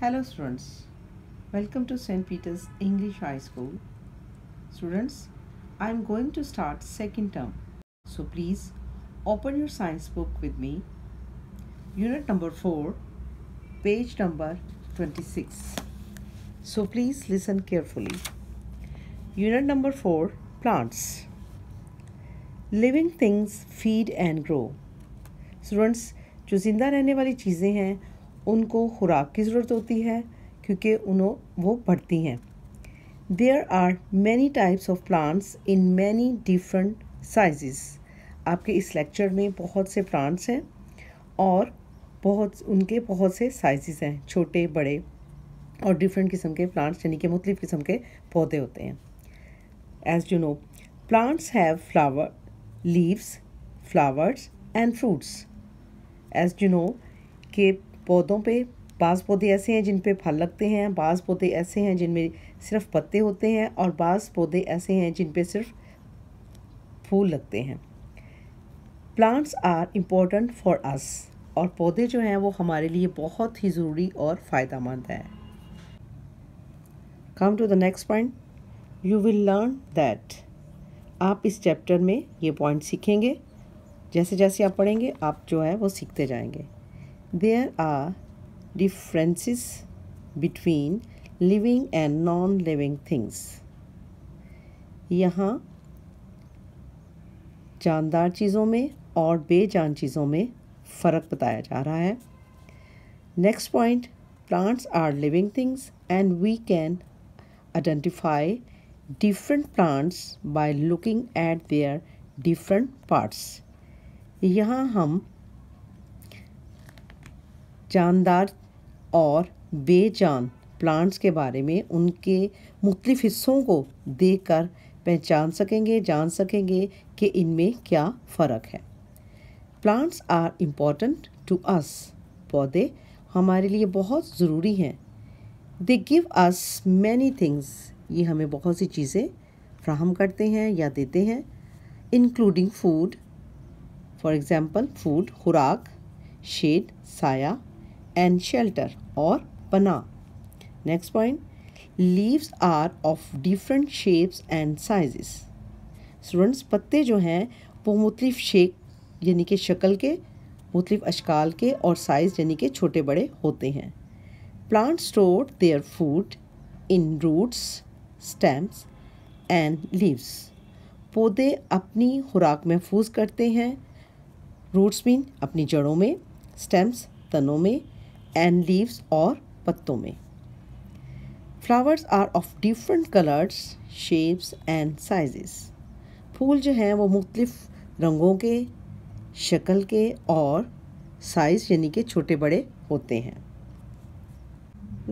Hello students, welcome to St. Peter's English High School. Students, I am going to start second term. So please open your science book with me. Unit number 4, page number 26. So please listen carefully. Unit number 4, plants. Living things feed and grow. Students, जो ज़िंदा रहने वाली चीज़ें हैं उनको खुराक की ज़रूरत होती है क्योंकि उन्हों वो बढ़ती हैं there are many types of plants in many different size आपके इस लेक्चर में बहुत से प्लांट्स हैं और बहुत उनके बहुत से साइज़ हैं छोटे बड़े और डिफरेंट किस्म के प्लांट्स यानी कि मुख्तफ किस्म के पौधे होते हैं as you know plants have flower leaves flowers and fruits as you know के पौधों पे बाज़ पौधे ऐसे हैं जिन पे फल लगते हैं बाज़ पौधे ऐसे हैं जिनमें सिर्फ पत्ते होते हैं और बाज़ पौधे ऐसे हैं जिन पे सिर्फ फूल लगते हैं plants are important for us और पौधे जो हैं वो हमारे लिए बहुत ही ज़रूरी और फ़ायदा मंद है come to the next point you will learn that आप इस चैप्टर में ये पॉइंट सीखेंगे जैसे जैसे आप पढ़ेंगे आप जो है वो सीखते जाएंगे There are differences between living and non-living things. यहाँ जानदार चीज़ों में और बेजान चीज़ों में फ़र्क बताया जा रहा है next point plants are living things and we can identify different plants by looking at their different parts यहाँ हम जानदार और बेजान प्लांट्स के बारे में उनके मुख्तफ हिस्सों को देख कर पहचान सकेंगे जान सकेंगे कि इनमें क्या फ़र्क है plants are important to us पौधे हमारे लिए बहुत ज़रूरी हैं they give us many things ये हमें बहुत सी चीज़ें फ्राहम करते हैं या देते हैं including food for example food खुराक शेड साया एंड शेल्टर और पना next point leaves are of different shapes and sizes students पत्ते जो हैं वो मुख्तफ शेप यानी कि शक्ल के मुख्तफ अशकाल के और साइज़ यानी कि छोटे बड़े होते हैं plant store their food in roots stems and leaves पौधे अपनी खुराक महफूज करते हैं रूट्स मीन अपनी जड़ों में स्टेम्स तनों में एंड लीव्स और पत्तों में flowers are of different colours shapes and sizes फूल जो हैं वो मुख्तफ रंगों के शक्ल के और साइज़ यानी कि छोटे बड़े होते हैं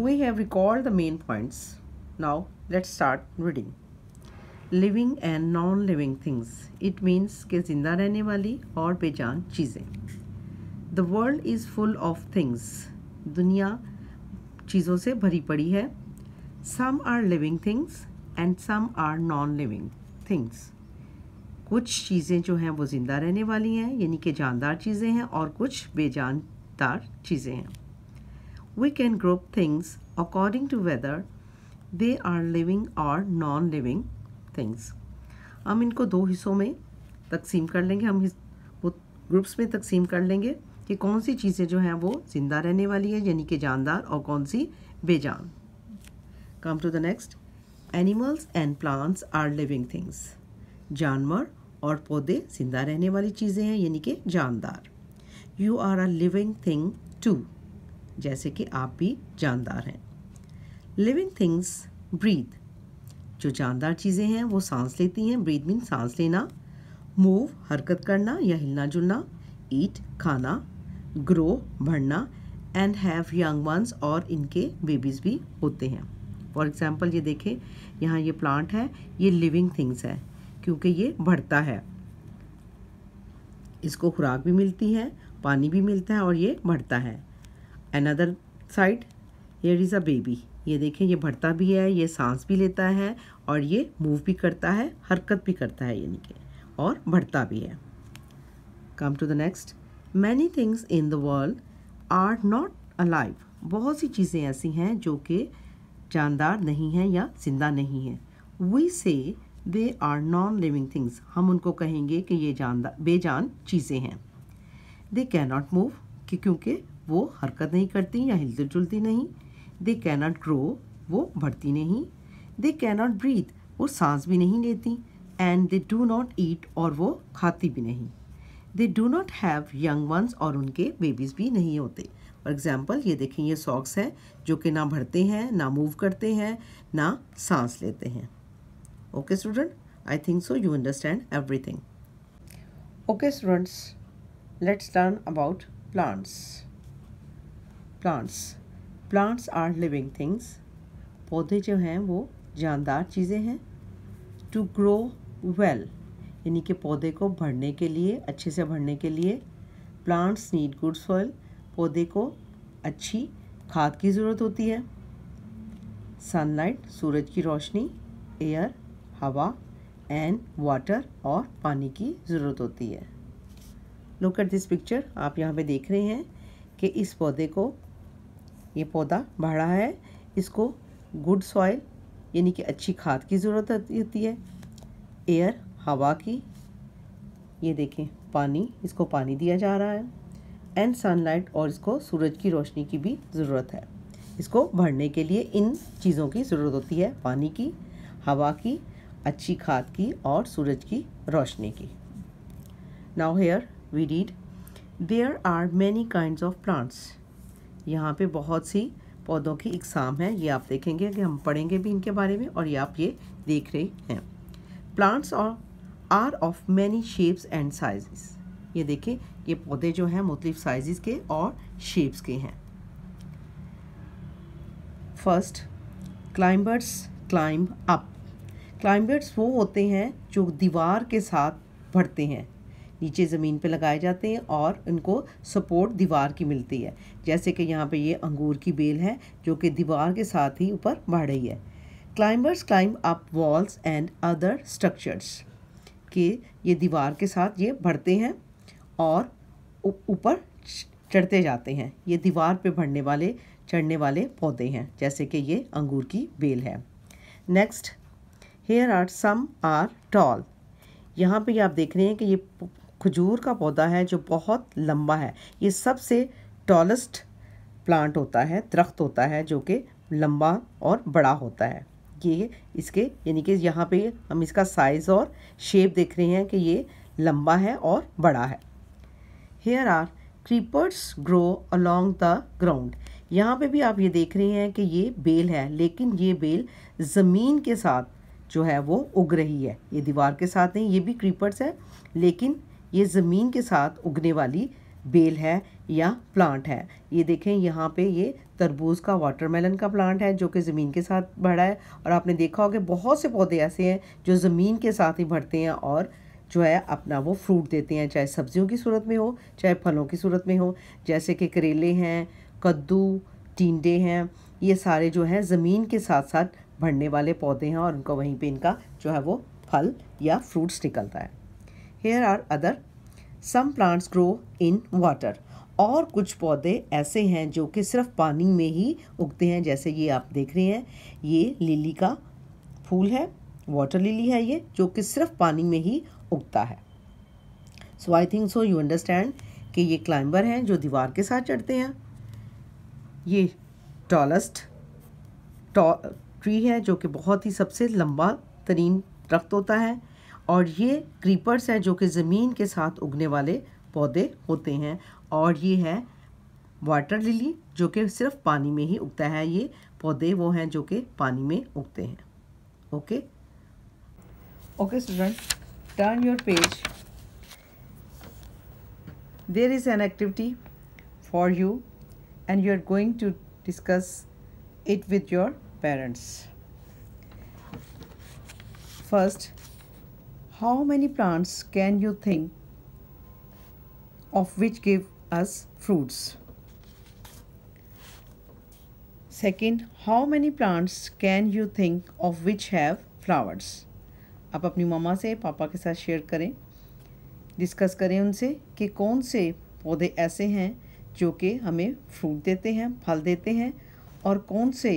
we have record the main points now let start reading living and non living things it means के ज़िंदा रहने वाली और बेजान चीज़ें the world is full of things दुनिया चीज़ों से भरी पड़ी है some are living things and some are non living things कुछ चीज़ें जो हैं वो ज़िंदा रहने वाली हैं यानी कि जानदार चीज़ें हैं और कुछ बेजानदार चीज़ें हैं we can group things according to whether they are living और नॉन लिविंग थिंग्स हम इनको दो हिस्सों में तकसीम कर लेंगे हम वो ग्रुप्स में तकसीम कर लेंगे कि कौन सी चीज़ें जो हैं वो ज़िंदा रहने वाली है यानी कि जानदार और कौन सी बेजान come to the next animals and plants are living things जानवर और पौधे जिंदा रहने वाली चीज़ें हैं यानी कि जानदार you are a living thing too जैसे कि आप भी जानदार हैं लिविंग थिंग्स ब्रीथ जो जानदार चीज़ें हैं वो सांस लेती हैं ब्रीथ मीन सांस लेना मूव हरकत करना या हिलना जुलना ईट खाना ग्रो बढ़ना एंड हैव यंग वंस और इनके बेबीज़ भी होते हैं फॉर एग्ज़ाम्पल ये देखें यहाँ ये प्लांट है ये लिविंग थिंग्स है क्योंकि ये बढ़ता है इसको खुराक भी मिलती है पानी भी मिलता है और ये बढ़ता है another side here is a baby ये देखें ये बढ़ता भी है ये सांस भी लेता है और ये मूव भी करता है हरकत भी करता है यानी कि और बढ़ता भी है come to the next many things in the world are not alive बहुत सी चीज़ें ऐसी हैं जो कि जानदार नहीं हैं या जिंदा नहीं हैं we say they are non living things हम उनको कहेंगे कि ये जानदार बेजान चीज़ें हैं दे कैन नॉट मूव कि क्योंकि वो हरकत नहीं करती या हिलती जुलती नहीं दे कैन नॉट ग्रो वो बढ़ती नहीं दे कैन नॉट ब्रीथ वो सांस भी नहीं लेती and they do not eat और वो खाती भी नहीं they do not have young ones और उनके बेबीज़ भी नहीं होते फॉर एग्ज़ाम्पल ये देखें ये सॉक्स हैं जो कि ना भरते हैं ना मूव करते हैं ना सांस लेते हैं okay student I think so you understand everything okay students let's learn about plants plants plants are living things पौधे जो हैं वो जानदार चीज़ें हैं टू ग्रो वेल यानी कि पौधे को भरने के लिए अच्छे से भरने के लिए प्लांट्स नीड गुड सॉइल पौधे को अच्छी खाद की ज़रूरत होती है सनलाइट सूरज की रोशनी एयर हवा एंड वाटर और पानी की ज़रूरत होती है लुक एट दिस पिक्चर आप यहाँ पे देख रहे हैं कि इस पौधे को ये पौधा बढ़ा है इसको गुड सॉइल यानी कि अच्छी खाद की ज़रूरत होती है एयर हवा की ये देखें पानी इसको पानी दिया जा रहा है एंड सनलाइट और इसको सूरज की रोशनी की भी ज़रूरत है इसको भरने के लिए इन चीज़ों की ज़रूरत होती है पानी की हवा की अच्छी खाद की और सूरज की रोशनी की now here we read there are many kind of plants यहाँ पे बहुत सी पौधों की इकसाम है ये आप देखेंगे कि हम पढ़ेंगे भी इनके बारे में और ये आप ये देख रहे हैं प्लांट्स और are of many shapes and size ये देखें ये पौधे जो हैं मुख्तफ साइज़ के और शेप्स के हैं first climbers climb up climbers वो होते हैं जो दीवार के साथ बढ़ते हैं नीचे ज़मीन पे लगाए जाते हैं और उनको सपोर्ट दीवार की मिलती है जैसे कि यहाँ पे ये अंगूर की बेल है जो कि दीवार के साथ ही ऊपर बढ़ रही है climbers climb up walls and other structures के ये दीवार के साथ ये बढ़ते हैं और ऊपर चढ़ते जाते हैं ये दीवार पे बढ़ने वाले चढ़ने वाले पौधे हैं जैसे कि ये अंगूर की बेल है next here are some are tall यहाँ पे आप देख रहे हैं कि ये खजूर का पौधा है जो बहुत लंबा है ये सबसे टॉलेस्ट प्लांट होता है दरख्त होता है जो कि लंबा और बड़ा होता है ये इसके यानी कि यहाँ पे हम इसका साइज़ और शेप देख रहे हैं कि ये लंबा है और बड़ा है here are creepers grow along the ground यहाँ पे भी आप ये देख रहे हैं कि ये बेल है लेकिन ये बेल ज़मीन के साथ जो है वो उग रही है ये दीवार के साथ नहीं ये भी क्रीपर्स है लेकिन ये ज़मीन के साथ उगने वाली बेल है या प्लांट है ये देखें यहाँ पे ये तरबूज का वाटरमेलन का प्लांट है जो कि ज़मीन के साथ बढ़ा है और आपने देखा होगा बहुत से पौधे ऐसे हैं जो ज़मीन के साथ ही बढ़ते हैं और जो है अपना वो फ्रूट देते हैं चाहे सब्जियों की सूरत में हो चाहे फलों की सूरत में हो जैसे कि करेले हैं कद्दू टीडे हैं ये सारे जो हैं ज़मीन के साथ साथ बढ़ने वाले पौधे हैं और उनको वहीं पर इनका जो है वो फल या फ्रूट्स निकलता है here are other some plants grow in water और कुछ पौधे ऐसे हैं जो कि सिर्फ पानी में ही उगते हैं जैसे ये आप देख रहे हैं ये लिली का फूल है वाटर लिली है ये जो कि सिर्फ पानी में ही उगता है so I think so you understand कि ये क्लाइंबर हैं जो दीवार के साथ चढ़ते हैं ये टॉलेस्ट ट्री है जो कि बहुत ही सबसे लंबा तरीन दरख्त होता है और ये क्रीपर्स हैं जो कि ज़मीन के साथ उगने वाले पौधे होते हैं और ये है वाटर लिली जो कि सिर्फ पानी में ही उगता है ये पौधे वो हैं जो कि पानी में उगते हैं okay okay student turn your page there is an activity for you and you are going to discuss it with your parents first how many plants can you think of which give as fruits. Second, how many plants can you think of which have flowers? आप अपनी मामा से पापा के साथ share करें discuss करें उनसे कि कौन से पौधे ऐसे हैं जो कि हमें फ्रूट देते हैं फल देते हैं और कौन से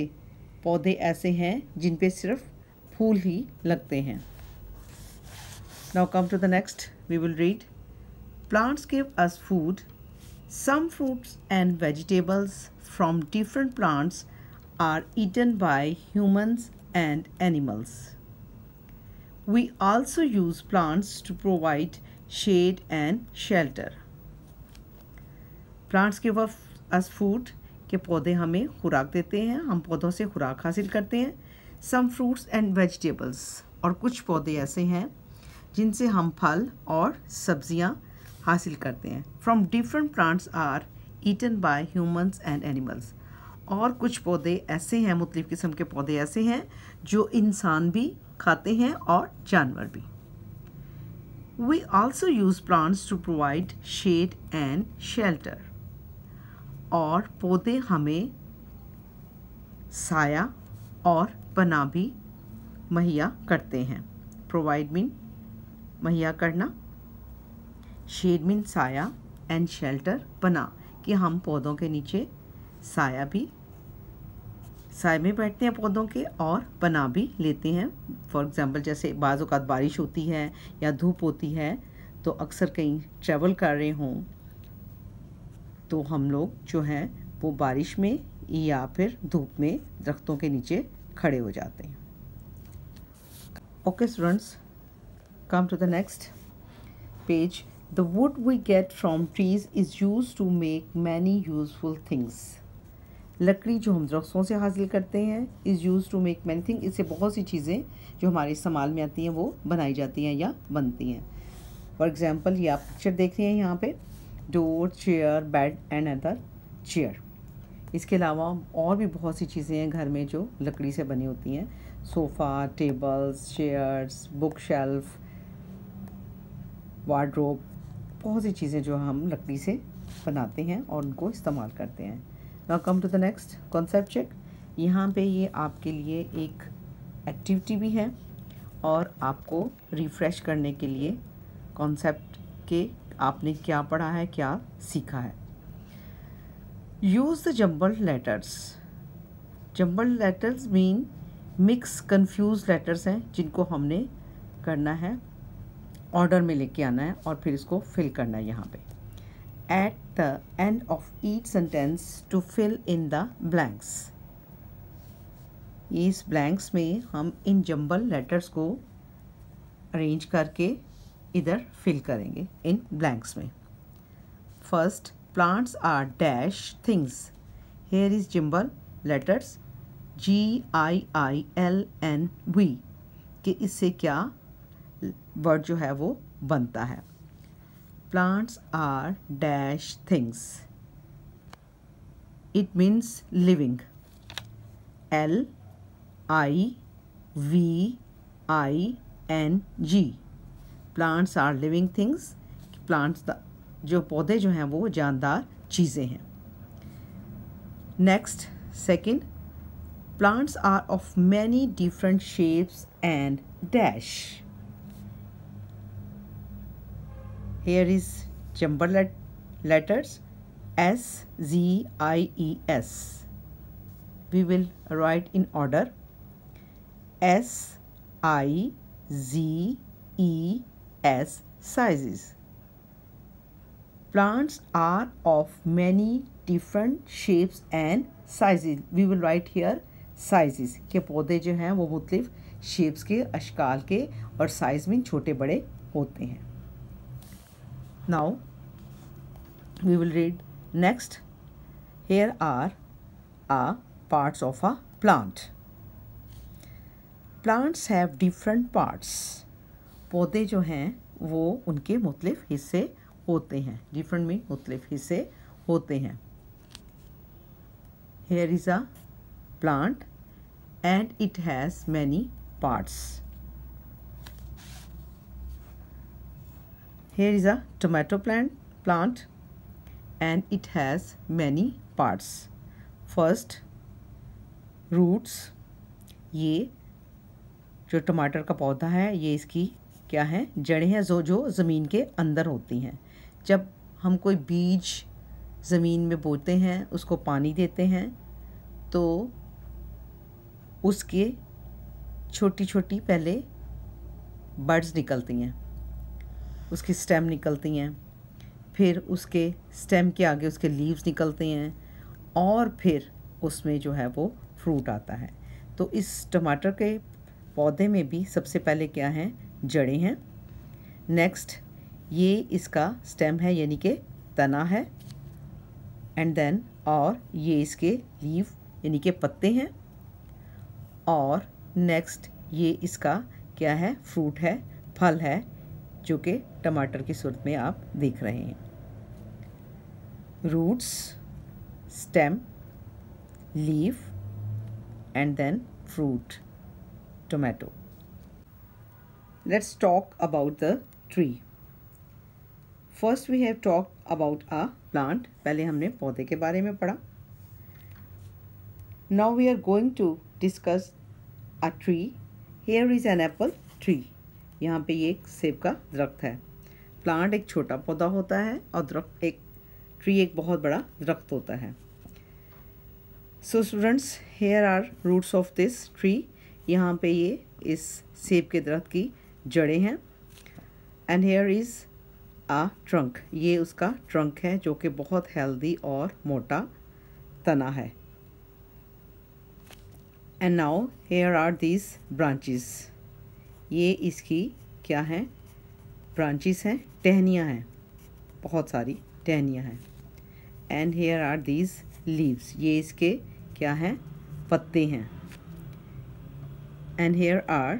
पौधे ऐसे हैं जिन पे सिर्फ फूल ही लगते हैं now come to the next we will read plants give us food Some fruits and vegetables from different plants are eaten by humans and animals. We also use plants to provide shade and shelter. Plants give us food के पौधे हमें खुराक देते हैं हम पौधों से खुराक हासिल करते हैं सम फ्रूट्स एंड वेजिटेबल्स और कुछ पौधे ऐसे हैं जिनसे हम फल और सब्जियां हासिल करते हैं from different plants are eaten by humans and animals और कुछ पौधे ऐसे हैं मुख्तफ़ किस्म के पौधे ऐसे हैं जो इंसान भी खाते हैं और जानवर भी we also use plants to provide shade and shelter और पौधे हमें साया और पना भी मुहैया करते हैं प्रोवाइड मीन मुहैया करना शेड मीन साया एंड शेल्टर पना कि हम पौधों के नीचे साया भी साय में बैठते हैं पौधों के और पना भी लेते हैं फॉर एग्ज़ाम्पल जैसे बाज़ बारिश होती है या धूप होती है तो अक्सर कहीं ट्रेवल कर रहे हों तो हम लोग जो हैं वो बारिश में या फिर धूप में दरख्तों के नीचे खड़े हो जाते हैं okay students come to the next page The wood we get from trees is used to make many useful things. लकड़ी जो हम दरख्तों से हासिल करते हैं is use to make many thing इससे बहुत सी चीज़ें जो हमारे इस्तेमाल में आती हैं वो बनाई जाती हैं या बनती हैं फॉर एग्ज़ाम्पल ये आप पिक्चर देख रहे हैं यहाँ पे door chair bed and other chair इसके अलावा और भी बहुत सी चीज़ें हैं घर में जो लकड़ी से बनी होती हैं sofa tables chairs book shelf wardrobe बहुत सी चीज़ें जो हम लकड़ी से बनाते हैं और उनको इस्तेमाल करते हैं now come to the next concept check यहाँ पे ये आपके लिए एक एक्टिविटी भी है और आपको रिफ़्रेश करने के लिए कॉन्सेप्ट के आपने क्या पढ़ा है क्या सीखा है use the jumble letters jumble letters mean mix confuse letters हैं जिनको हमने करना है ऑर्डर में लेके आना है और फिर इसको फिल करना है यहाँ पे at the end of each sentence to fill in the blanks इस ब्लैंक्स में हम इन जंबल लेटर्स को अरेंज करके इधर फिल करेंगे इन ब्लैंक्स में first plants are dash things here is jumble letters G I I L N V कि इससे क्या वर्ड जो है वो बनता है plants are dash things it means living L I V I N G plants are living things plants जो पौधे जो हैं वो जानदार चीज़ें हैं next second plants are of many different shapes and dash here is jumbled let letters S Z I E S. We will write in order S I Z E S sizes. Plants are of many different shapes and sizes. We will write here sizes के पौधे जो हैं वो मुख्तलिफ shapes के अशकाल के और size में छोटे बड़े होते हैं now we will read next here are a parts of a plant plants have different parts पौधे जो हैं वो उनके मुख्तलिफ हिस्से होते हैं डिफरेंट में मुख्तलिफ हिस्से होते हैं here is a plant and it has many parts here is a tomato plant plant and it has many parts first roots ये जो टमाटर का पौधा है ये इसकी क्या है जड़ें हैं जो जो ज़मीन के अंदर होती हैं जब हम कोई बीज ज़मीन में बोते हैं उसको पानी देते हैं तो उसके छोटी छोटी पहले बर्ड्स निकलती हैं उसकी स्टेम निकलती हैं फिर उसके स्टेम के आगे उसके लीव्स निकलते हैं और फिर उसमें जो है वो फ्रूट आता है तो इस टमाटर के पौधे में भी सबसे पहले क्या हैं जड़ें हैं नेक्स्ट ये इसका स्टेम है यानी कि तना है एंड देन और ये इसके लीव यानी कि पत्ते हैं और नेक्स्ट ये इसका क्या है फ्रूट है फल है जो कि टमाटर की सूरत में आप देख रहे हैं roots stem leaf and then fruit tomato let's talk about the tree first we have talk about a plant पहले हमने पौधे के बारे में पढ़ा now we are going to discuss a tree here is an apple tree यहाँ पे ये एक सेब का दरख्त है प्लांट एक छोटा पौधा होता है और दरख्त एक ट्री एक बहुत बड़ा दरख्त होता है so students here are roots of this tree यहाँ पे ये इस सेब के दरख्त की जड़ें हैं and here is a trunk ये उसका ट्रंक है जो कि बहुत हेल्दी और मोटा तना है and now here are these branches ये इसकी क्या हैं ब्रांचेस हैं टहनियाँ हैं बहुत सारी टहनियाँ हैं and here are these leaves ये इसके क्या हैं पत्ते हैं एंड हेयर आर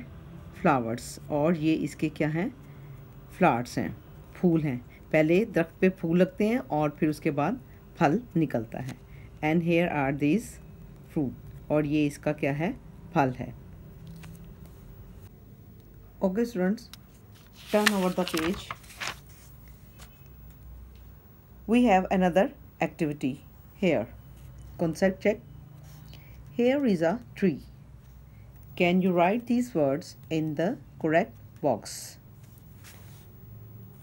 फ्लावर्स और ये इसके क्या हैं फ्लावर्स हैं फूल हैं पहले दरख्त पे फूल लगते हैं और फिर उसके बाद फल निकलता है and here are these fruit और ये इसका क्या है फल है August runs. turn over the page we have another activity here concept check here is a tree can you write these words in the correct box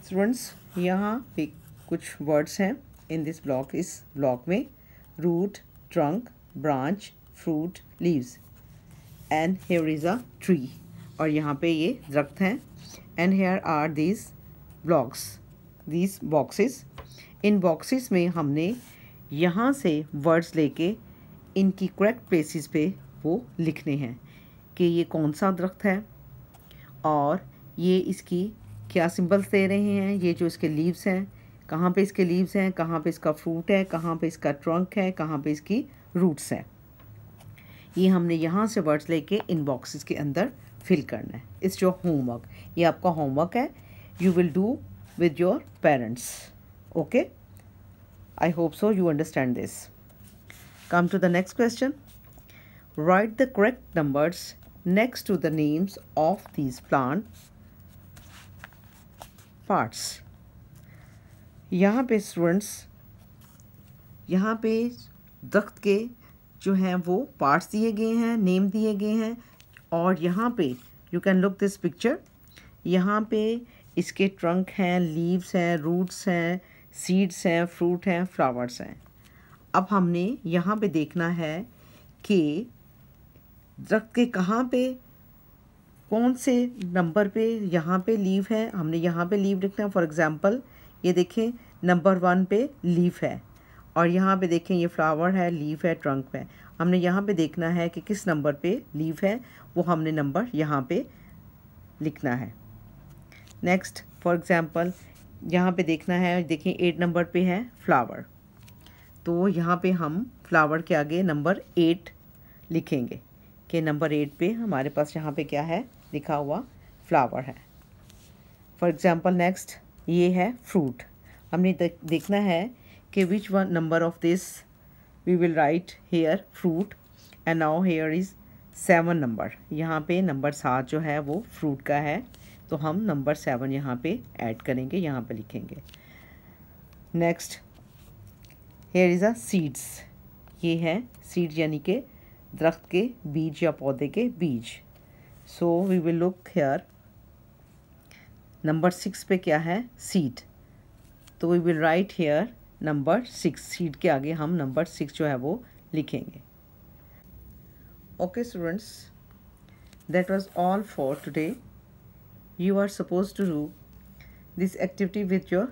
students yahan pe kuch words hain in this block is block me root trunk branch fruit leaves and here is a tree और यहाँ पे ये दरख्त हैं and here are these blocks these boxes इन boxes में हमने यहाँ से वर्ड्स लेके इनकी करेक्ट प्लेसेस पे वो लिखने हैं कि ये कौन सा दरख्त है और ये इसकी क्या सिंबल्स दे रहे हैं ये जो इसके लीव्स हैं कहाँ पे इसके लीव्स हैं कहाँ पे इसका फ्रूट है कहाँ पे इसका ट्रंक है कहाँ पे इसकी रूट्स हैं ये हमने यहाँ से वर्ड्स लेके इन बॉक्सेस के अंदर फिल करना है इट्स योर होमवर्क ये आपका होमवर्क है you will do with your parents okay I hope so you understand this come to the next question write the correct numbers next to the names of these plant parts यहाँ पे students यहाँ पे दख्त के जो हैं वो parts दिए गए हैं नेम दिए गए हैं और यहाँ पे you can look this picture यहाँ पे इसके ट्रंक हैं लीव्स हैं रूट्स हैं सीड्स हैं फ्रूट हैं फ्लावर्स हैं अब हमने यहाँ पे देखना है कि दरख्त के कहाँ पे कौन से नंबर पे यहाँ पे लीव है हमने यहाँ पे लीव लिखना है फॉर एग्ज़ाम्पल ये देखें नंबर वन पे लीव है और यहाँ पे देखें ये फ्लावर है लीव है ट्रंक है हमने यहाँ पे देखना है कि किस नंबर पे लीव है वो हमने नंबर यहाँ पे लिखना है नेक्स्ट फॉर एग्ज़ाम्पल यहाँ पे देखना है देखिए एट नंबर पे है फ्लावर तो यहाँ पे हम फ्लावर के आगे नंबर एट लिखेंगे कि नंबर एट पे हमारे पास यहाँ पे क्या है लिखा हुआ फ्लावर है फॉर एग्ज़ाम्पल नेक्स्ट ये है फ्रूट हमने देखना है कि which one number of this we will write here fruit and now here is seven number यहाँ पे नंबर सात जो है वो फ्रूट का है तो हम नंबर सेवन यहाँ पे ऐड करेंगे यहाँ पे लिखेंगे next here is a seeds ये है सीड यानी के दरख्त के बीज या पौधे के बीज so we will look here number six पे क्या है सीड तो we will write here number six seed के आगे हम नंबर सिक्स जो है वो लिखेंगे Okay students, that was all for today. You are supposed to do this activity with your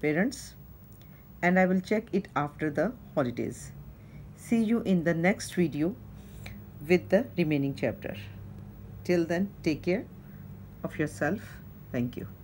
parents and I will check it after the holidays. See you in the next video with the remaining chapter. Till then, take care of yourself. Thank you.